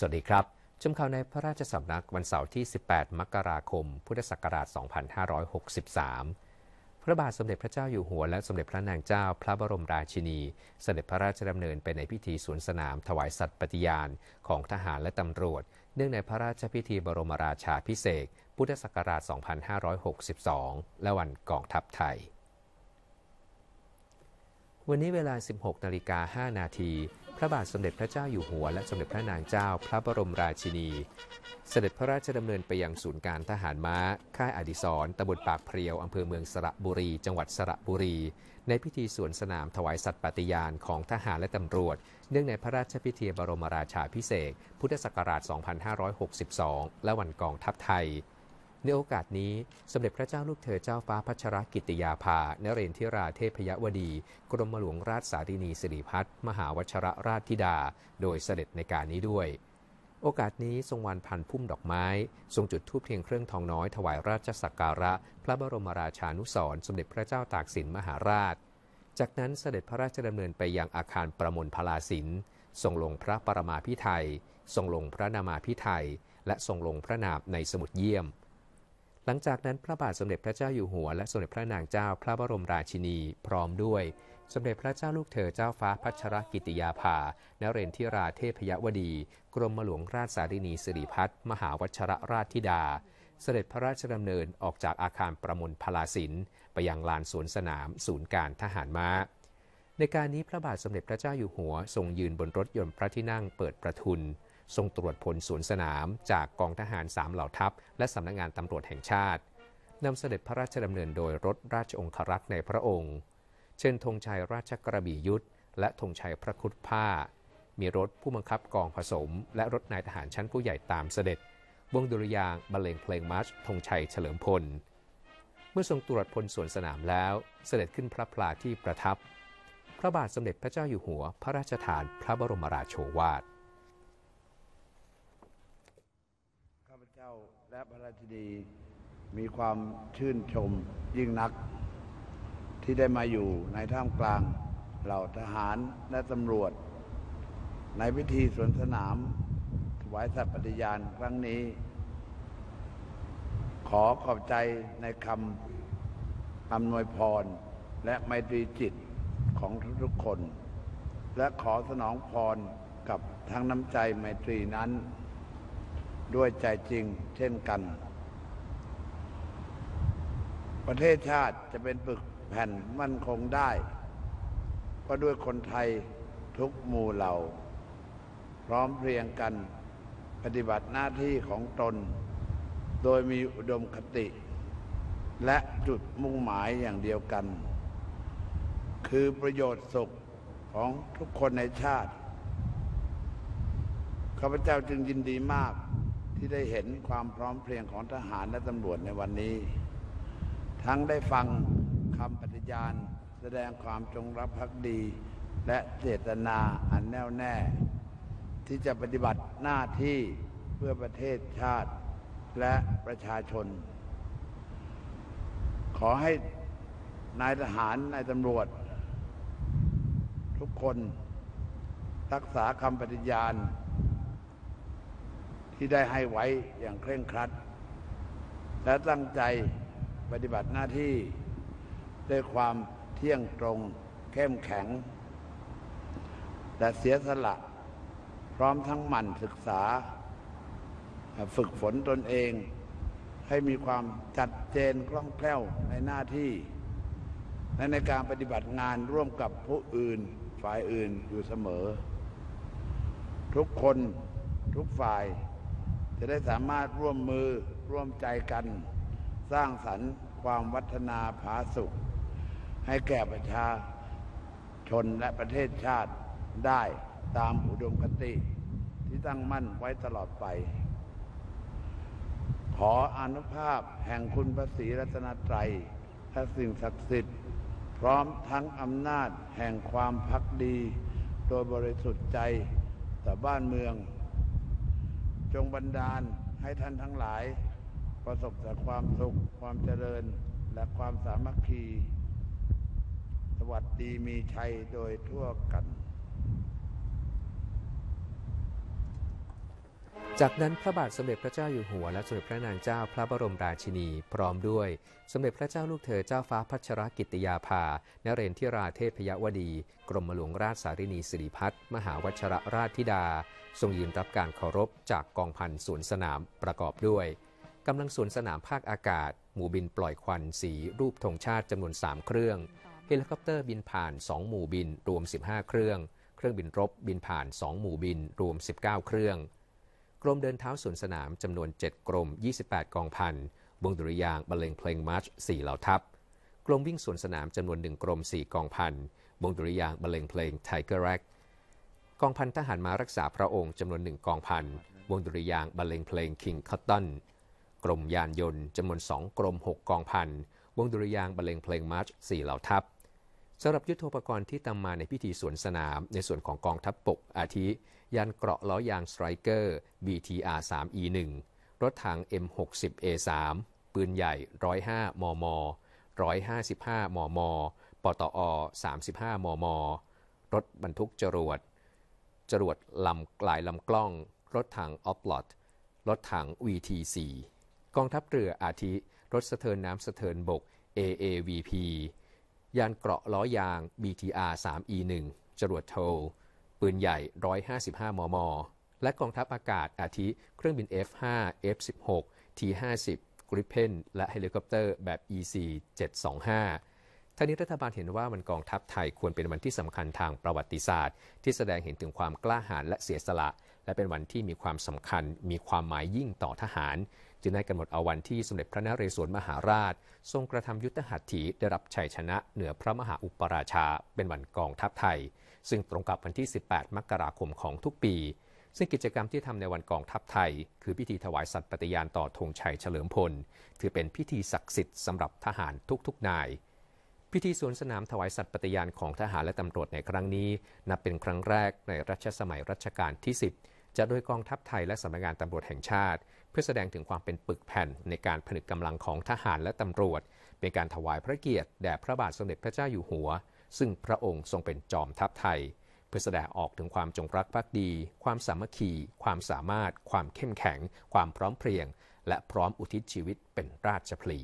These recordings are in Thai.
สวัสดีครับ ชมข่าวในพระราชสำนักวันเสาร์ที่ 18 มกราคม พุทธศักราช 2563 พระบาทสมเด็จพระเจ้าอยู่หัวและสมเด็จพระนางเจ้า พระบรมราชินี เสด็จพระราชดำเนินไปในพิธีสวนสนามถวายสัตย์ปฏิญาณของทหารและตำรวจ เนื่องในพระราชพิธีบรมราชาพิเศษพุทธศักราช 2562 และวันกองทัพไทย วันนี้เวลา 16 นาฬิกา5นาทีพระบาทสมเด็จพระเจ้าอยู่หัวและสมเด็จพระนางเจ้าพระบรมราชินี เสด็จพระราชดำเนินไปยังศูนย์การทหารม้า ค่ายอดิศรตำบลปากเพรียวอำเภอเมืองสระบุรี จังหวัดสระบุรี ในพิธีสวนสนามถวายสัตย์ปฏิญาณของทหารและตำรวจ เนื่องในพระราชพิธีบรมราชาพิเศษ พุทธศักราช 2562 และวันกองทัพไทยในโอกาสนี้สมเด็จพระเจ้าลูกเธอเจ้าฟ้าพัชรกิติยาภานเรนทิราเทพยวดี กรมหลวงราชสารินีสิริพัฒมหาวชรราชธิดาโดยเสด็จในการนี้ด้วย โอกาสนี้ทรงวันพันพุ่มดอกไม้ทรงจุดธูปเทียงเครื่องทองน้อยถวายราชสักการะ พระบรมราชานุสรสมเด็จพระเจ้าตากสินมหาราช จากนั้นเสด็จพระราชดำเนินไปยังอาคารประมลพลาสินทรงลงพระปรมาพิไทยทรงลงพระนามาพิไทยและทรงลงพระนามในสมุดเยี่ยมหลังจากนั้นพระบาทสมเด็จพระเจ้าอยู่หัวและสมเด็จพระนางเจ้าพระบรมราชินี พร้อมด้วย สมเด็จพระเจ้าลูกเธอเจ้าฟ้าพัชรกิติยาภานเรนทิราเทพยวดี กรมหลวงราชสารินีสิริพัฒมหาวัชรราชธิดา เสด็จพระราชดำเนินออกจากอาคารประมลพลาสินไปยังลานสวนสนาม ศูนย์การทหารม้าในการนี้พระบาทสมเด็จพระเจ้าอยู่หัวทรงยืนบนรถยนต์พระที่นั่งเปิดประทุนทรงตรวจผลสวนสนามจากกองทหารสามเหล่าทัพและสำนักงงานตำรวจแห่งชาตินำเสด็จพระราชดำเนินโดยรถราชองครักษ์ในพระองค์ เช่นธงชัยราชกระบี่ยุทธและธงชัยพระคุดผ้า มีรถผู้บังคับกองผสมและรถนายทหารชั้นผู้ใหญ่ตามเสด็จ วงดุริยางบรรเลงเพลงมาร์ชธงชัยเฉลิมพล เมื่อทรงตรวจพลสวนสนามแล้ว เสด็จขึ้นพระพลาที่ประทับ พระบาทสมเด็จพระเจ้าอยู่หัวพระราชทานพระบรมราโชวาทและพระราชินีมีความชื่นชมยิ่งนักที่ได้มาอยู่ในท่ามกลางเหล่าทหารและตำรวจ ในพิธีสวนสนาม ถวายสัตย์ปฏิญาณครั้งนี้ ขอขอบใจในคำอำนวยพรและไมตรีจิตของทุกๆคน และขอสนองพรกับทั้งน้ำใจไมตรีนั้นด้วยใจจริงเช่นกัน ประเทศชาติจะเป็นปึกแผ่นมั่นคงได้ ก็ด้วยคนไทยทุกหมู่เหล่า พร้อมเพรียงกันปฏิบัติหน้าที่ของตน โดยมีอุดมคติ และจุดมุ่งหมายอย่างเดียวกัน คือประโยชน์สุขของทุกคนในชาติ ข้าพเจ้าจึงยินดีมากที่ได้เห็นความพร้อมเพรียงของทหารและตำรวจในวันนี้ ทั้งได้ฟังคำปฏิญาณแสดงความจงรักภักดีและเจตนาอันแน่วแน่ ที่จะปฏิบัติหน้าที่เพื่อประเทศชาติและประชาชน ขอให้นายทหารนายตำรวจ ทุกคนรักษาคำปฏิญาณที่ได้ให้ไว้อย่างเคร่งครัด และตั้งใจปฏิบัติหน้าที่ด้วยความเที่ยงตรงเข้มแข็ง และเสียสละพร้อมทั้งหมั่นศึกษา ฝึกฝนตนเอง ให้มีความจัดเจนคล่องแคล่วในหน้าที่ และในการปฏิบัติงานร่วมกับผู้อื่นฝ่ายอื่นอยู่เสมอ ทุกคนทุกฝ่ายจะได้สามารถร่วมมือร่วมใจกัน สร้างสรรค์ความวัฒนาผาสุข ให้แก่ประชาชนและประเทศชาติได้ตามอุดมคติ ที่ตั้งมั่นไว้ตลอดไป ขออนุภาพแห่งคุณพระศรีรัตนตรัยและสิ่งศักดิ์สิทธิ์ พร้อมทั้งอำนาจแห่งความพักดี โดยบริสุทธิ์ใจต่อบ้านเมืองจงบันดาลให้ท่านทั้งหลายประสบแต่ความสุขความเจริญและความสามัคคี สวัสดีมีชัยโดยทั่วกันจากนั้นพระบาทสมเด็จพระเจ้าอยู่หัวและสมเด็จพระนางเจ้าพระบรมราชินี พร้อมด้วย สมเด็จพระเจ้าลูกเธอเจ้าฟ้าพัชรกิติยาภาณเรนทิราเทพยวดี กรมหลวงราชสารินีสิริพัฒน์มหาวชรราชธิดา ทรงยืนรับการเคารพ จากกองพันสวนสนามประกอบด้วยกำลังสวนสนามภาคอากาศ หมู่บินปล่อยควันสีรูปธงชาติจำนวน3เครื่องเฮลิคอปเตอร์บินผ่าน 2 หมู่บิน รวม 15 เครื่อง เครื่องบินรบบินผ่าน2หมู่บินรวม 19 เครื่องรมเดินเท้าสวนสนาม จำนวน 7กรม28กองพัน วงดุริยางบรรเลงเพลงมาร์ช4เหล่าทัพ กรมวิ่งสวนสนามจำนวน1กรม4กองพันวงดุริยางบรรเลงเพลงไทเกอร์แร็กกองพันทหารมารักษาพระองค์จำนวน1กองพันวงดุริยางบรรเลงเพลงคิงคัตตัน กรมยานยนต์จำนวน 2กรม6 กองพันวงดุริยางบรรเลงเพลงมาร์ช4เหล่าทัพ สำหรับยุทโธปกรณ์ที่ตามมาในพิธีสวนสนาม ในส่วนของกองทัพปกอาทิยานเกราะล้อยางสไตรเกอร์ BTR 3 E 1รถถัง M 6 0 A 3ปืนใหญ่ 105 มม 155 มม ปตอ 35 มม รถบรรทุกจรวด จรวดลำกลายลำกล้อง รถถังออฟลอตรถถัง VT4 กองทัพเรืออาทิ รถสะเทินน้ำสะเทินบก AAVP ยานเกราะล้อยาง BTR 3E1 จรวดโทปืนใหญ่ 155 มม และกองทัพอากาศอาทิ เครื่องบิน F5 F16 T50 Gripen และเฮลิคอปเตอร์แบบ EC725 ท่านี้รัฐบาลเห็นว่ามันกองทัพไทยควรเป็นวันที่สำคัญทางประวัติศาสตร์ ที่แสดงเห็นถึงความกล้าหาญและเสียสละ และเป็นวันที่มีความสำคัญ มีความหมายยิ่งต่อทหาร จึงได้กำหนดเอาวันที่สมเด็จพระนเรศวรมหาราช ทรงกระทำยุทธหัตถีได้รับชัยชนะเหนือพระมหาอุปราชา เป็นวันกองทัพไทยซึ่งตรงกับวันที่ 18 มกราคมของทุกปี ซึ่งกิจกรรมที่ทำในวันกองทัพไทยคือพิธีถวายสัตว์ปฏิญาณต่อธงชัยเฉลิมพลถือเป็นพิธีศักดิ์สิทธิ์สำหรับทหารทุกๆนาย พิธีสวนสนามถวายสัตว์ปฏิญาณของทหารและตำรวจในครั้งนี้ นับเป็นครั้งแรกในรัชสมัยรัชกาลที่ 10 จะโดยกองทัพไทยและสำนักงานตำรวจแห่งชาติ เพื่อแสดงถึงความเป็นปึกแผ่นในการผนึกกำลังของทหารและตำรวจ เป็นการถวายพระเกียรติแด่พระบาทสมเด็จพระเจ้าอยู่หัวซึ่งพระองค์ทรงเป็นจอมทัพไทย เพื่อแสดงออกถึงความจงรักภักดี ความสามัคคี ความสามารถ ความเข้มแข็ง ความพร้อมเพรียง และพร้อมอุทิศชีวิตเป็นราชพลี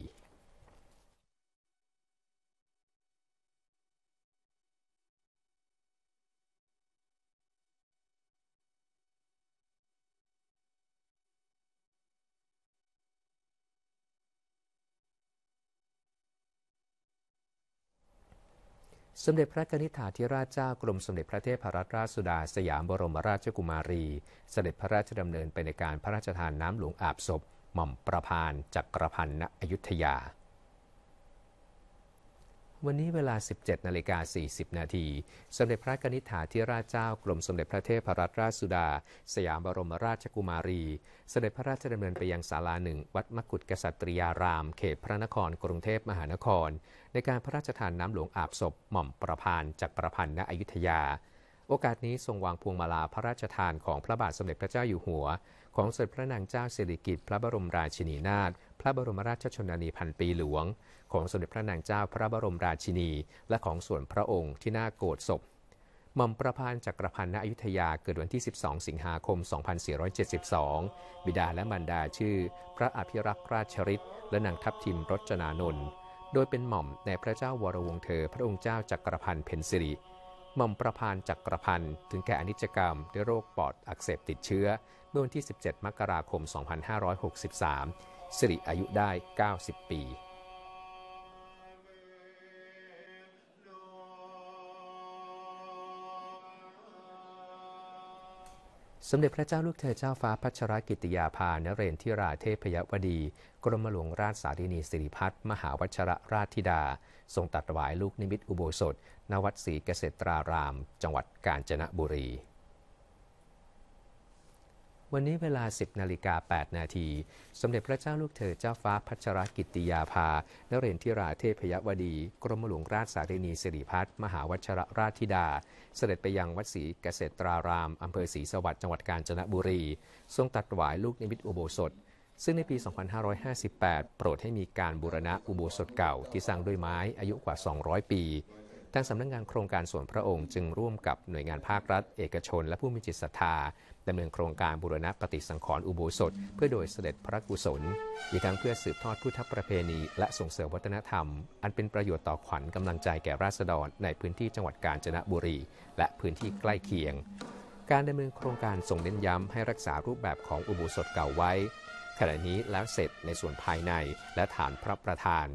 สมเด็จพระกนิษฐาธิราชเจ้ากรมสมเด็จพระเทพรัตนราชสุดาสยามบรมราชกุมารี เสด็จพระราชดำเนินไปในการพระราชทานน้ำหลวงอาบศพหม่อมประพานจักรพันธ์ณอยุธยาวันนี้เวลา 17 นาฬิกา 40 นาทีสมเด็จพระนิธิถาธิราชเจ้ากรมสมเด็จพระเทพรัตนราชสุดา สยามบรมราชกุมารีสเสด็จพระราชดำเนินไปยังศาลาหนึ่ง วัดมกุฏกษัตริยาราม เขตพระนครกรุงเทพมหานคร ในการพระราชทานน้ำหลวงอาบศพหม่อมประพานจากประพันธ์ณอยุธยา โอกาสนี้ทรงวางพวงมาลาพระราชทานของพระบาทสมเด็จพระเจ้าอยู่หัว ของสมเด็จพระนางเจ้าสิริกิติ์พระบรมราชินีนาถพระบรมราชชนนีพันปีหลวง ของสมเด็จพระนางเจ้าพระบรมราชินี และของส่วนพระองค์ที่หน้าโกรธศพหม่อมประพันธ์จักรพันธ์ณอยุธยาเกิดวันที่ 12 สิงหาคม 2472 บิดาและมารดาชื่อ พระอภิรักษ์ราชฤทธิ์และนางทัพทิมรจนานนท์โดยเป็นหม่อมในพระเจ้าวรวงเธอพระองค์เจ้าจักรพันธ์เพนสิริหม่อมประพานจักรพันธ์ถึงแก่อนิจกรรม ด้วยโรคปอดอักเสบติดเชื้อเมื่อวันที่ 17 มกราคม 2563สิริอายุได้ 90 ปี สมเด็จพระเจ้าลูกเธอเจ้าฟ้าพัชรกิติยาภานเรนทิราเทพยวดี กรมหลวงราชสารินีสิริพัฒมหาวัชรราชธิดา ทรงตัดถวายลูกนิมิตอุโบสถนวัดศรีเกษตราราม จังหวัดกาญจนบุรีวันนี้เวลา 10นาฬิกา8นาทีสมเด็จพระเจ้าลูกเธอเจ้าฟ้าพัชรกิติยาภานเรนทิราเทพยวดี กรมหลวงราชสารินี สิริพัฒน์มหาวัชรราชธิดา เสด็จไปยังวัดศรีเกษตราราม อำเภอศรีสวัสดิ์จังหวัดกาญจนบุรี ทรงตัดหวายลูกนิมิตอุโบสถซึ่งในปี 2558 โปรดให้มีการบูรณะอุโบสถเก่าที่สร้างด้วยไม้อายุกว่า 200 ปีทางสำนักงงานโครงการส่วนพระองค์จึงร่วมกับหน่วยงานภาครัฐ เอกชน และผู้มีจิตศรัทธาดำเนินโครงการบูรณะปฏิสังขรณ์อุโบสถเพื่อโดยเสด็จพระกุศลอีกทั้งเพื่อสืบทอดพุทธประเพณี และส่งเสริมวัฒนธรรม อันเป็นประโยชน์ต่อขวัญกำลังใจแก่ราษฎรในพื้นที่จังหวัดกาญจนบุรีและพื้นที่ใกล้เคียง การดำเนินโครงการส่งเน้นย้ำให้รักษารูปแบบของอุโบสถเก่าไว้ ขณะนี้แล้วเสร็จในส่วนภายในและฐานพระประธาน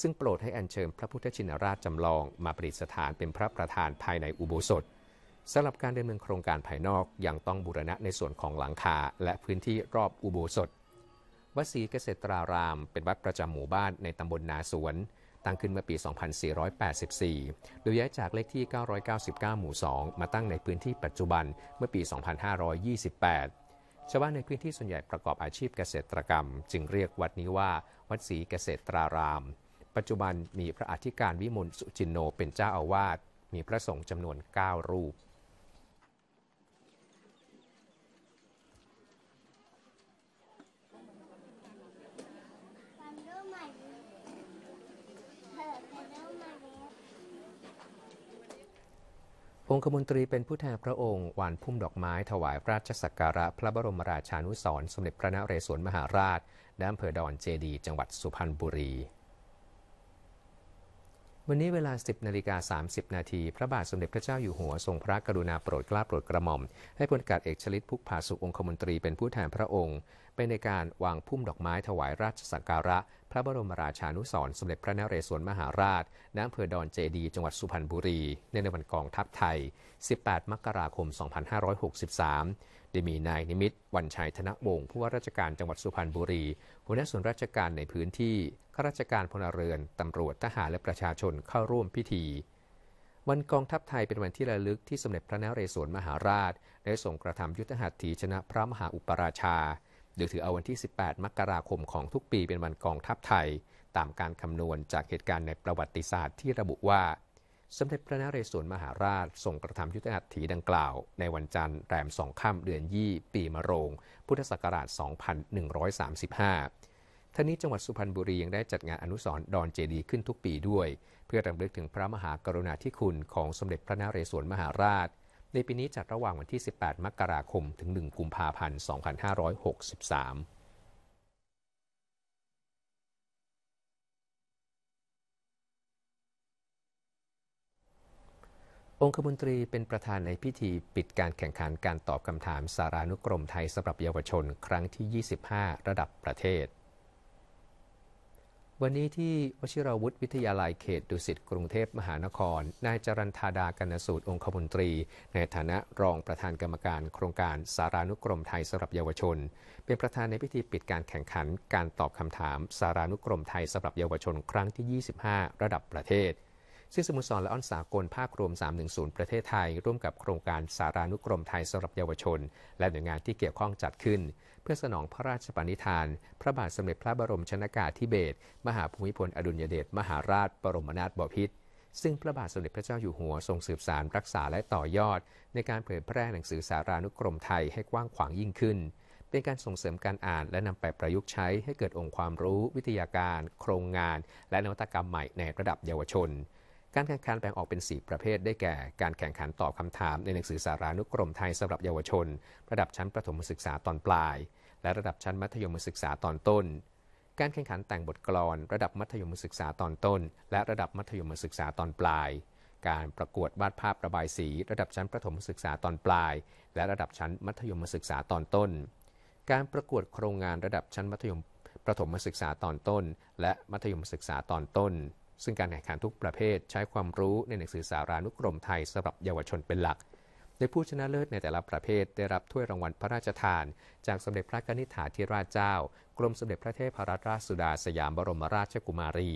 ซึ่งโปรดให้อัญเชิญพระพุทธชินราชจำลองมาประดิษฐานเป็นพระประธานภายในอุโบสถ สำหรับการดำเนินโครงการภายนอกยังต้องบูรณะในส่วนของหลังคาและพื้นที่รอบอุโบสถ วัดศรีเกษตรารามเป็นวัดประจำหมู่บ้านในตำบลนาสวนตั้งขึ้นเมื่อปี 2484 โดยย้ายจากเลขที่ 999 หมู่ 2 มาตั้งในพื้นที่ปัจจุบันเมื่อปี 2528 ชาวบ้านในพื้นที่ส่วนใหญ่ประกอบอาชีพเกษตรกรรม จึงเรียกวัดนี้ว่าวัดศรีเกษตรารามปัจจุบันมีพระอธิการวิมลสุจินโนเป็นเจ้าอาวาส มีพระสงฆ์จำนวน 9 รูป องคมนตรีเป็นผู้แทนพระองค์วานพุ่มดอกไม้ถวายราชสักการะ พระบรมราชานุสรสมเด็จพระนเรศวรมหาราช ด้านอำเภอดอนเจดีจังหวัดสุพรรณบุรีวันนี้เวลา 10 นาฬิกา 30 นาทีพระบาทสมเด็จพระเจ้าอยู่หัวทรงพระกรุณาโปรดเกล้าโปรดกระหม่อม ให้พลกาศเอกชลิตพุกผาสุองคมนตรีเป็นผู้แทนพระองค์ไปในการวางพุ่มดอกไม้ถวายราชสักการะ พระบรมราชานุสรสมเด็จพระนเรศวรมหาราชณ อำเภอดอนเจดี จังหวัดสุพรรณบุรี ในวันกองทัพไทย 18 มกราคม 2563ได้มีนายนิมิตวันชัยธนวงศ์ผู้ว่าราชการจังหวัดสุพรรณบุรีหัวหน้าส่วนราชการในพื้นที่ข้าราชการพลเรือน ตำรวจทหารและประชาชนเข้าร่วมพิธี วันกองทัพไทยเป็นวันที่ระลึกที่สมเด็จพระนเรศวรมหาราชได้ทรงกระทำยุทธหัตถีชนะพระมหาอุปราชาโดยถือเอาวันที่ 18 มกราคมของทุกปีเป็นวันกองทัพไทย ตามการคำนวณ จากเหตุการณ์ในประวัติศาสตร์ที่ระบุว่าสมเด็จพระนเรศวรมหาราชทรงกระทำยุทธหัตถีดังกล่าว ในวันจันทร์แรมสองค่ำเดือนยี่ ปีมะโรง พุทธศักราช 2135ท่านี้จังหวัดสุพรรณบุรียังได้จัดงานอนุสรณ์ดอนเจดีขึ้นทุกปีด้วย เพื่อรำลึกถึงพระมหากรุณาธิคุณของสมเด็จพระนเรศวรมหาราช ในปีนี้จัดระหว่างวันที่ 18 มกราคม ถึง 1 กุมภาพันธ์ 2563องคมนตรีเป็นประธานในพิธีปิดการแข่งขันการตอบคำถามสารานุกรมไทยสำหรับเยาวชน ครั้งที่ 25 ระดับประเทศ วันนี้ที่วชิรวุฒิวิทยาลัยเขตดุสิตกรุงเทพมหานคร นายจรันธาดากนสูตรองคมนตรี ในฐานะรองประธานกรรมการ โครงการสารานุกรมไทยสำหรับเยาวชน เป็นประธานในพิธีปิดการแข่งขัน การตอบคำถามสารานุกรมไทยสำหรับเยาวชน ครั้งที่ 25 ระดับประเทศซึ่งสโมสรและออนสากลภาครวม310 ประเทศไทย ร่วมกับโครงการสารานุกรมไทยสำหรับเยาวชน และหน่วยงานที่เกี่ยวข้องจัดขึ้น เพื่อสนองพระราชปณิธาน พระบาทสมเด็จพระบรมชนากาธิเบศรมหาภูมิพล อดุลยเดชมหาราช บรมนาถบพิตรซึ่งพระบาทสมเด็จพระเจ้าอยู่หัวทรงสืบสารรักษาและต่อยอด ในการเผยแพร่หนังสือสารานุกรมไทยให้กว้างขวางยิ่งขึ้น เป็นการส่งเสริมการอ่าน และนำไปประยุกต์ใช้ให้เกิดองค์ความรู้ วิทยาการ โครงงานและนวัตกรรมใหม่ในระดับเยาวชนการแข่งขันแบ่งออกเป็น 4 ประเภทได้แก่ การแข่งขันตอบคำถามในหนังสือสารานุกรมไทยสำหรับเยาวชน ระดับชั้นประถมศึกษาตอนปลาย และระดับชั้นมัธยมศึกษาตอนต้น การแข่งขันแต่งบทกลอนระดับมัธยมศึกษาตอนต้น และระดับมัธยมศึกษาตอนปลาย การประกวดวาดภาพระบายสี ระดับชั้นประถมศึกษาตอนปลาย และระดับชั้นมัธยมศึกษาตอนต้น การประกวดโครงงานระดับชั้นมัธยมประถมศึกษาตอนต้น และมัธยมศึกษาตอนต้นซึ่งการแข่งขันทุกประเภทใช้ความรู้ในหนังสือสารานุกรมไทยสำหรับเยาวชนเป็นหลัก ในผู้ชนะเลิศในแต่ละประเภทได้รับถ้วยรางวัลพระราชทาน จากสมเด็จพระนิธิถาธิราชเจ้ากรมสมเด็จพระเทพรัตนราชสุดาสยามบรมราชกุมารี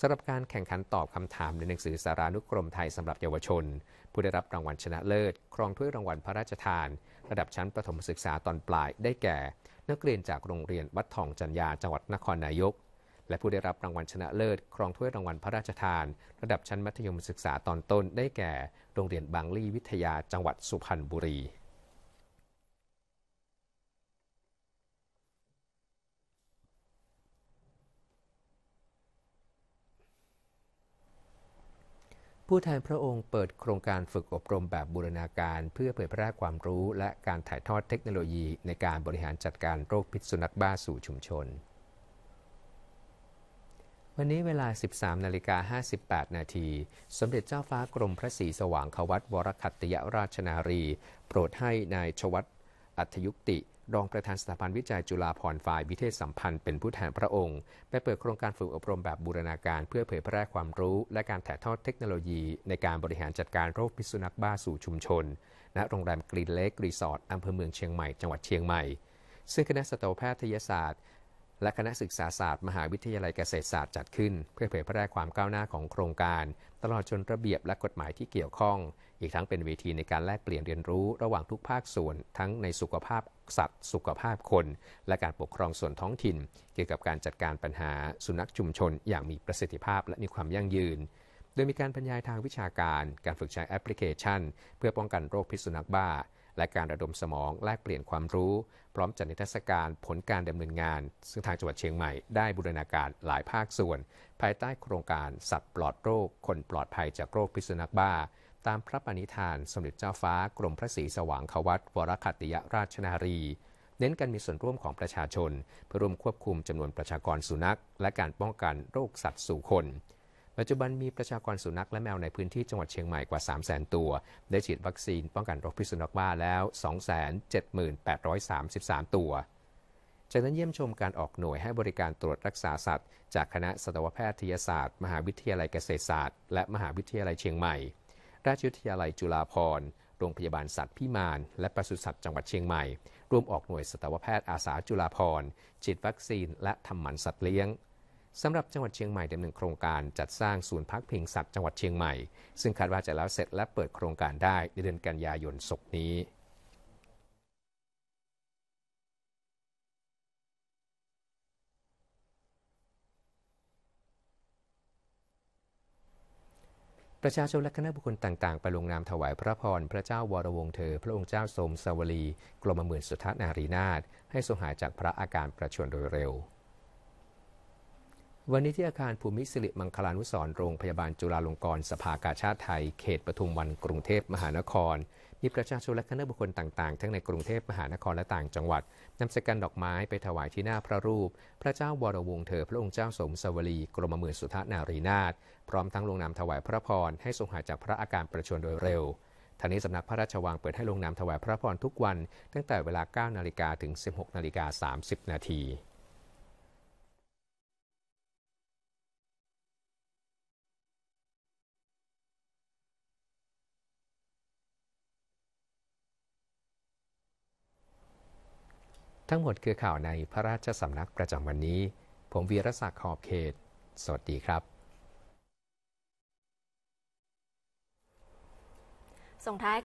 สำหรับการแข่งขันตอบคำถามในหนังสือสารานุกรมไทยสำหรับเยาวชน ผู้ได้รับรางวัลชนะเลิศ ครองถ้วยรางวัลพระราชทาน ระดับชั้นประถมศึกษาตอนปลายได้แก่ นักเรียนจากโรงเรียนวัดทองจันยาจังหวัดนครนายกและผู้ได้รับรางวัลชนะเลิศ ครองถ้วยรางวัลพระราชทาน ระดับชั้นมัธยมศึกษาตอนต้นได้แก่ โรงเรียนบางลี่วิทยาจังหวัดสุพรรณบุรี ผู้แทนพระองค์เปิดโครงการฝึกอบรมแบบบูรณาการเพื่อเผยแพร่ความรู้และการถ่ายทอดเทคโนโลยีในการบริหารจัดการโรคพิษสุนัขบ้าสู่ชุมชนวันนี้เวลา 13นาฬิกา58 นาที สมเด็จเจ้าฟ้ากรมพระศรีสว่างควัตวรคัตยราชนารี โปรดให้นายชวัตอัธยุติ รองประธานสถาบันวิจัยจุฬาพรฝ่ายวิเทศสัมพันธ์เป็นผู้แทนพระองค์ ไปเปิดโครงการฝึกอบรมแบบบูรณาการเพื่อเผยแพร่ความรู้ และการถ่ายทอดเทคโนโลยีในการบริหารจัดการโรคพิษสุนัขบ้าสู่ชุมชน ณโรงแรมกรีนเลกรีสอร์ทอำเภอเมืองเชียงใหม่จังหวัดเชียงใหม่ ซึ่งคณะสัตวแพทยศาสตร์และคณะศึกษาศาสตร์ มหาวิทยาลัยเกษตรศาสตร์จัดขึ้น เพื่อเผยแพร่ความก้าวหน้าของโครงการ ตลอดจนระเบียบและกฎหมายที่เกี่ยวข้อง อีกทั้งเป็นเวทีในการแลกเปลี่ยนเรียนรู้ระหว่างทุกภาคส่วนทั้งในสุขภาพสัตว์ สุขภาพคน และการปกครองส่วนท้องถิ่น เกี่ยวกับการจัดการปัญหาสุนัขชุมชนอย่างมีประสิทธิภาพ และมีความยั่งยืน โดยมีการบรรยายทางวิชาการการฝึกใช้แอปพลิเคชัน เพื่อป้องกันโรคพิษสุนัขบ้าและการระดมสมองแลกเปลี่ยนความรู้ พร้อมจัดนิทรรศการผลการดำเนินงาน ซึ่งทางจังหวัดเชียงใหม่ได้บูรณาการหลายภาคส่วน ภายใต้โครงการสัตว์ปลอดโรคคนปลอดภัยจากโรคพิษสุนัขบ้า ตามพระปณิธานสมเด็จเจ้าฟ้า กรมพระศรีสว่างควัตวรคัติยราชนารี เน้นการมีส่วนร่วมของประชาชนเพื่อร่วมควบคุมจำนวนประชากรสุนัข และการป้องกันโรคสัตว์สู่คนปัจจุบันมีประชากรสุนัขและแมวในพื้นที่จังหวัดเชียงใหม่กว่า 3 0 0 0 0 0 ตัว ได้ฉีดวัคซีนป้องกันโรคพิษสุนัขบ้าแล้ว 278,833 ตัว จากนั้นเยี่ยมชมการออกหน่วยให้บริการตรวจรักษาสัตว์ จากคณะสัตวแพทยศาสตร์ มหาวิทยาลัยเกษตรศาสตร์ และมหาวิทยาลัยเชียงใหม่ ราชวิทยาลัยจุฬาภรณ์โรงพยาบาลสัตว์พิมาน และปศุสัตว์จังหวัดเชียงใหม่ร่วมออกหน่วยสัตวแพทย์อาสาจุฬาภรณ์ฉีดวัคซีนและทำหมันสัตว์เลี้ยงสำหรับจังหวัดเชียงใหม่ดำเนินโครงการจัดสร้างศูนย์พักพิงสัตว์จังหวัดเชียงใหม่ ซึ่งคาดว่าจะแล้วเสร็จและเปิดโครงการได้ ในเดือนกันยายนศกนี้ ประชาชนและคณะบุคคลต่างๆไปลงนามถวายพระพร พระเจ้าวรวงเธอพระองค์เจ้าสมสวรีกรมหมื่นสุทธนารีนาถให้ทรงหายจากพระอาการประชวรโดยเร็ววันนี้ที่อาคารภูมิสิริมังคลานุสรโรงพยาบาลจุฬาลงกรณ์สภากาชาติไทย เขตปทุมวันกรุงเทพมหานคร มีประชาชนและคณะบุคคลต่างๆ ทั้งในกรุงเทพมหานครและต่างจังหวัดนำสกันดอกไม้ไปถวายที่หน้าพระรูป พระเจ้าวรวงเธอพระองค์เจ้าสมสวรี กรมหมื่นสุทธนารีนาถพร้อมทั้งลงนามถวายพระพรให้ทรงหายจากพระอาการประชวรโดยเร็วทานี้สำนักพระราชวังเปิดให้ลงนามถวายพระพรทุกวัน ตั้งแต่เวลา9นาฬิกาถึง16นาฬิกา30นาทีทั้งหมดคือข่าวในพระราชสำนักประจำวันนี้ ผมวีรศักดิ์ ขอบเขต สวัสดีครับ ส่งท้าย